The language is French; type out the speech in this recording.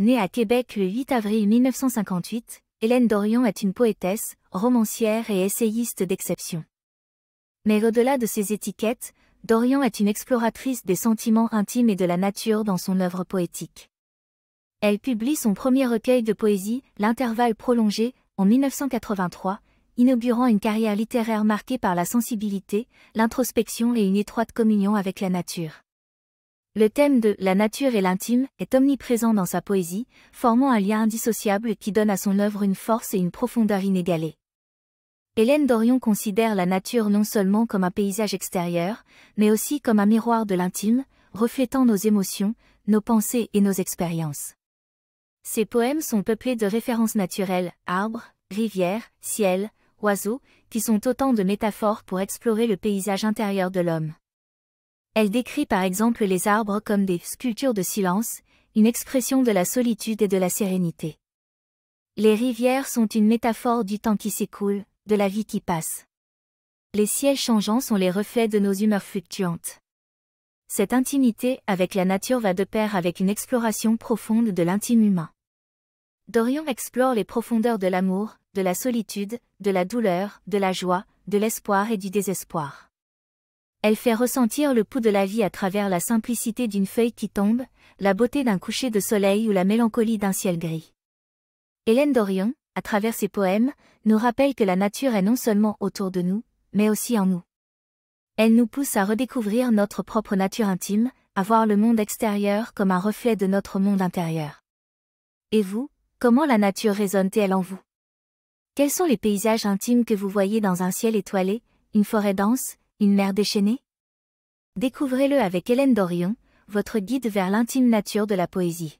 Née à Québec le 8 avril 1958, Hélène Dorian est une poétesse, romancière et essayiste d'exception. Mais au-delà de ces étiquettes, Dorian est une exploratrice des sentiments intimes et de la nature dans son œuvre poétique. Elle publie son premier recueil de poésie, L'intervalle prolongé, en 1983, inaugurant une carrière littéraire marquée par la sensibilité, l'introspection et une étroite communion avec la nature. Le thème de la nature et l'intime est omniprésent dans sa poésie, formant un lien indissociable qui donne à son œuvre une force et une profondeur inégalées. Hélène Dorion considère la nature non seulement comme un paysage extérieur, mais aussi comme un miroir de l'intime, reflétant nos émotions, nos pensées et nos expériences. Ses poèmes sont peuplés de références naturelles, arbres, rivières, ciel, oiseaux, qui sont autant de métaphores pour explorer le paysage intérieur de l'homme. Elle décrit par exemple les arbres comme des sculptures de silence, une expression de la solitude et de la sérénité. Les rivières sont une métaphore du temps qui s'écoule, de la vie qui passe. Les ciels changeants sont les reflets de nos humeurs fluctuantes. Cette intimité avec la nature va de pair avec une exploration profonde de l'intime humain. Dorian explore les profondeurs de l'amour, de la solitude, de la douleur, de la joie, de l'espoir et du désespoir. Elle fait ressentir le pouls de la vie à travers la simplicité d'une feuille qui tombe, la beauté d'un coucher de soleil ou la mélancolie d'un ciel gris. Hélène Dorion, à travers ses poèmes, nous rappelle que la nature est non seulement autour de nous, mais aussi en nous. Elle nous pousse à redécouvrir notre propre nature intime, à voir le monde extérieur comme un reflet de notre monde intérieur. Et vous, comment la nature résonne-t-elle en vous Quels sont les paysages intimes que vous voyez dans un ciel étoilé, une forêt dense, une mer déchaînée Découvrez-le avec Hélène Dorion, votre guide vers l'intime nature de la poésie.